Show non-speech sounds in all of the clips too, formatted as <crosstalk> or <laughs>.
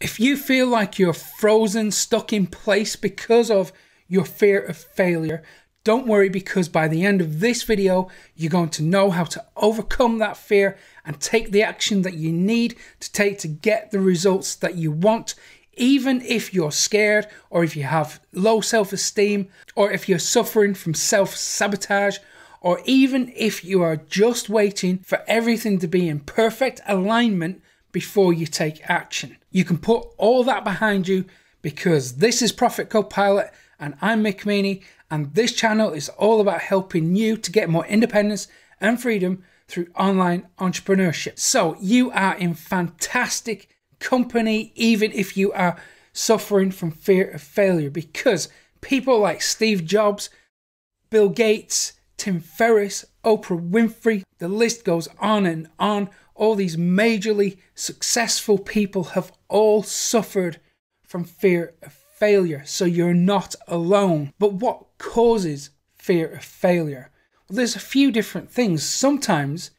If you feel like you're frozen, stuck in place because of your fear of failure, don't worry because by the end of this video, you're going to know how to overcome that fear and take the action that you need to take to get the results that you want, even if you're scared or if you have low self esteem or if you're suffering from self sabotage or even if you are just waiting for everything to be in perfect alignment before you take action. You can put all that behind you because this is Profit Copilot and I'm Mick Meaney and this channel is all about helping you to get more independence and freedom through online entrepreneurship. So you are in fantastic company even if you are suffering from fear of failure because people like Steve Jobs, Bill Gates, Tim Ferriss, Oprah Winfrey, the list goes on and on. All these majorly successful people have all suffered from fear of failure, so you're not alone. But what causes fear of failure? Well, there's a few different things. Sometimes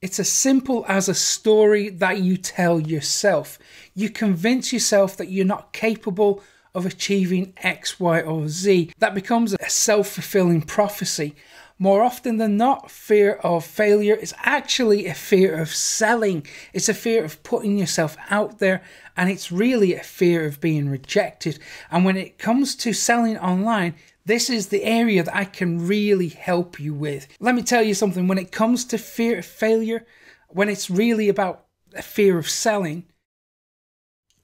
it's as simple as a story that you tell yourself. You convince yourself that you're not capable of achieving X, Y, or Z. That becomes a self fulfilling prophecy. More often than not, fear of failure is actually a fear of selling. It's a fear of putting yourself out there, and it's really a fear of being rejected. And when it comes to selling online, this is the area that I can really help you with. Let me tell you something when it comes to fear of failure, when it's really about a fear of selling,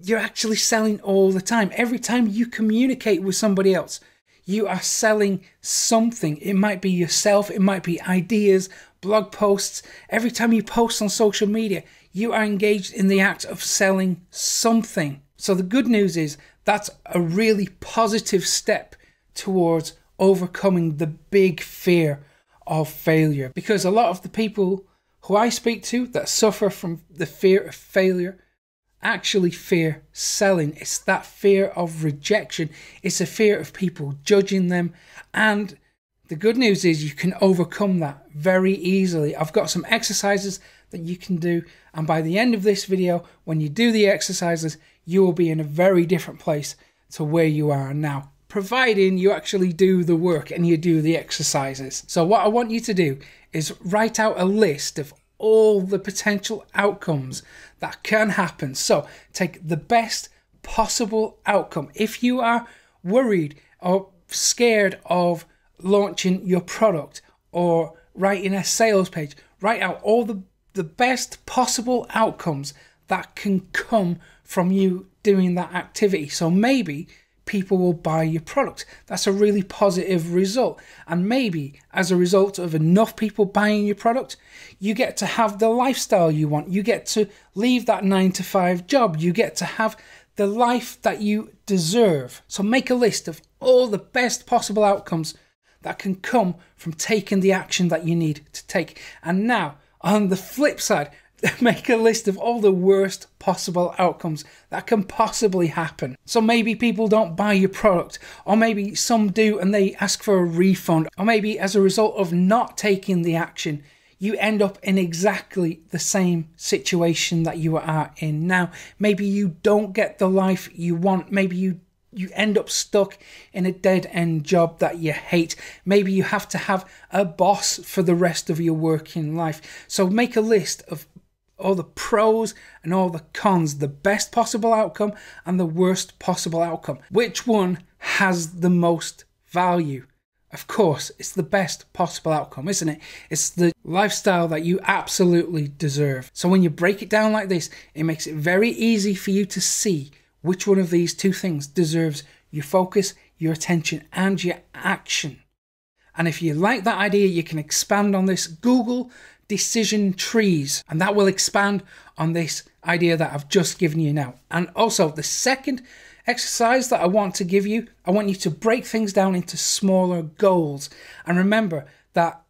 you're actually selling all the time. Every time you communicate with somebody else, you are selling something. It might be yourself, it might be ideas, blog posts. Every time you post on social media, you are engaged in the act of selling something. So the good news is that's a really positive step towards overcoming the big fear of failure because a lot of the people who I speak to that suffer from the fear of failure actually fear selling. It's that fear of rejection. It's a fear of people judging them. And the good news is you can overcome that very easily. I've got some exercises that you can do. And by the end of this video, when you do the exercises, you will be in a very different place to where you are now, providing you actually do the work and you do the exercises. So, what I want you to do is write out a list of all the potential outcomes that can happen. So take the best possible outcome. If you are worried or scared of launching your product or writing a sales page, write out all the, the best possible outcomes that can come from you doing that activity. So maybe people will buy your product. That's a really positive result. And maybe as a result of enough people buying your product, you get to have the lifestyle you want. You get to leave that nine to five job. You get to have the life that you deserve. So make a list of all the best possible outcomes that can come from taking the action that you need to take. And now, on the flip side, <laughs> make a list of all the worst possible outcomes that can possibly happen. So maybe people don't buy your product, or maybe some do and they ask for a refund, or maybe as a result of not taking the action, you end up in exactly the same situation that you are in now. Maybe you don't get the life you want. Maybe you you end up stuck in a dead end job that you hate. Maybe you have to have a boss for the rest of your working life. So make a list of all the pros and all the cons, the best possible outcome and the worst possible outcome. Which one has the most value? Of course, it's the best possible outcome, isn't it? It's the lifestyle that you absolutely deserve. So when you break it down like this, it makes it very easy for you to see which one of these two things deserves your focus, your attention, and your action. And if you like that idea, you can expand on this. Google decision trees, and that will expand on this idea that I've just given you now. And also, the second exercise that I want to give you, I want you to break things down into smaller goals. And remember that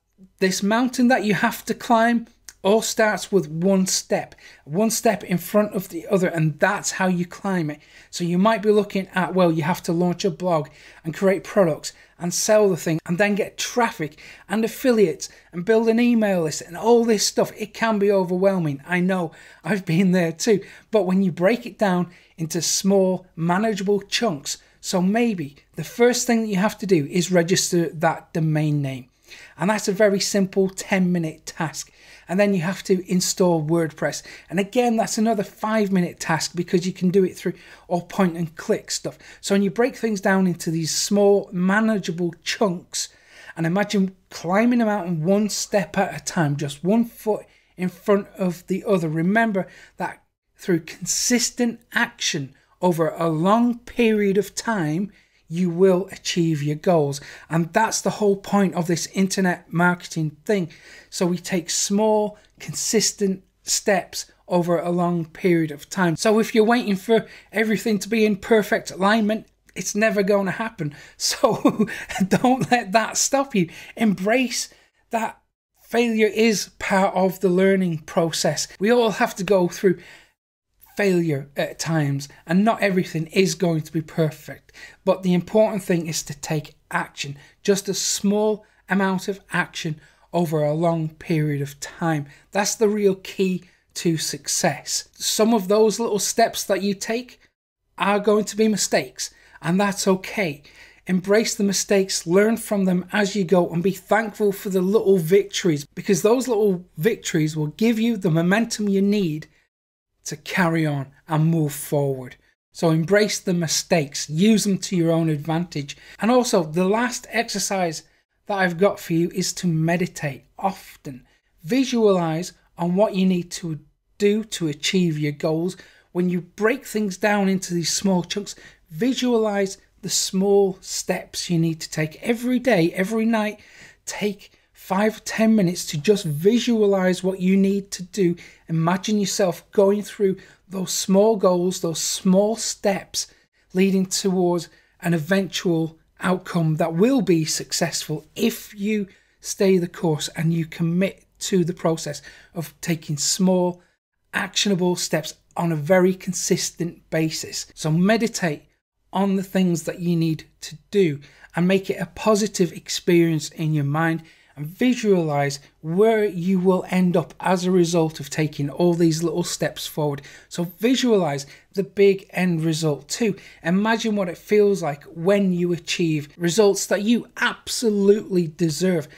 this mountain that you have to climb all starts with one step, one step in front of the other, and that's how you climb it. So you might be looking at, well, you have to launch a blog and create products and sell the thing and then get traffic and affiliates and build an email list and all this stuff. It can be overwhelming. I know I've been there too. But when you break it down into small, manageable chunks, so maybe the first thing that you have to do is register that domain name. And that's a very simple 10 minute task. And then you have to install WordPress. And again, that's another five minute task because you can do it through all and click stuff. So when you break things down into these small, manageable chunks, and imagine climbing a mountain one step at a time, just one foot in front of the other. Remember that through consistent action over a long period of time, you will achieve your goals. And that's the whole point of this internet marketing thing. So we take small, consistent steps over a long period of time. So if you're waiting for everything to be in perfect alignment, it's never going to happen. <laughs> So <laughs> don't let that stop you. Embrace that failure is part of the learning process. We all have to go through failure at times, and not everything is going to be perfect. But the important thing is to take action, just a small amount of action over a long period of time. That's the real key to success. Some of those little steps that you take are going to be mistakes, and that's okay. Embrace the mistakes, learn from them as you go, and be thankful for the little victories because those little victories will give you the momentum you need to carry on and move forward. So embrace the mistakes, use them to your own advantage. And also, the last exercise that I've got for you is to meditate often. Visualize on what you need to do to achieve your goals. When you break things down into these small chunks, visualize the small steps you need to take every day, every night. Take five, ten minutes to just visualize what you need to do. Imagine yourself going through those small goals, those small steps leading towards an eventual outcome that will be successful if you stay the course and you commit to the process of taking small, actionable steps on a very consistent basis. So, meditate on the things that you need to do and make it a positive experience in your mind and visualize where you will end up as a result of taking all these little steps forward. So visualize the big end result too. Imagine what it feels like when you achieve results that you absolutely deserve.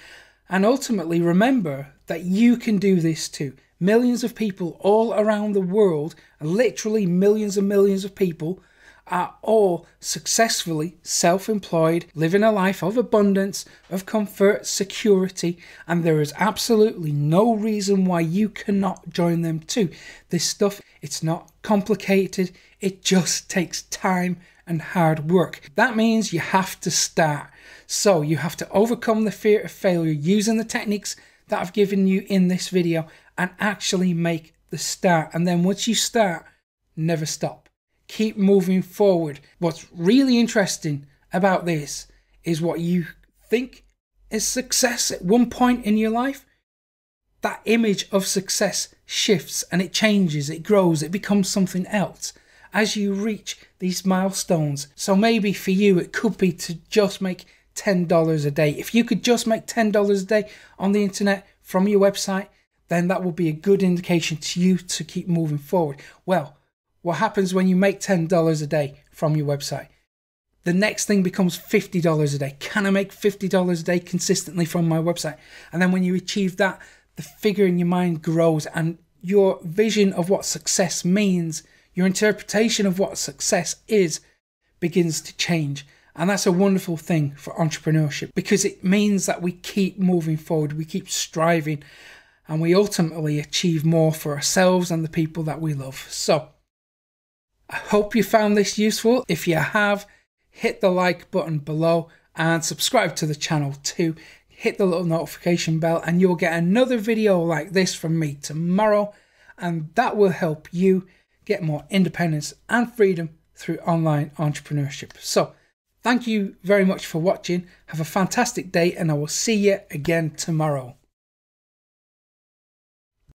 And ultimately, remember that you can do this too. Millions of people all around the world, literally millions and millions of people, are all successfully self employed, living a life of abundance, of comfort, security, and there is absolutely no reason why you cannot join them too. This stuff, it's not complicated, it just takes time and hard work. That means you have to start. So you have to overcome the fear of failure using the techniques that I've given you in this video and actually make the start. And then once you start, never stop keep moving forward. What's really interesting about this is what you think is success at one point in your life. That image of success shifts and it changes, it grows, it becomes something else as you reach these milestones. So maybe for you, it could be to just make $10 a day. If you could just make $10 a day on the internet from your website, then that would be a good indication to you to keep moving forward. Well, what happens when you make $10 a day from your website? The next thing becomes $50 a day. Can I make $50 a day consistently from my website? And then when you achieve that, the figure in your mind grows and your vision of what success means, your interpretation of what success is, begins to change. And that's a wonderful thing for entrepreneurship because it means that we keep moving forward, we keep striving, and we ultimately achieve more for ourselves and the people that we love. So, I hope you found this useful. If you have, hit the like button below and subscribe to the channel too. Hit the little notification bell and you'll get another video like this from me tomorrow. And that will help you get more independence and freedom through online entrepreneurship. So, thank you very much for watching. Have a fantastic day and I will see you again tomorrow.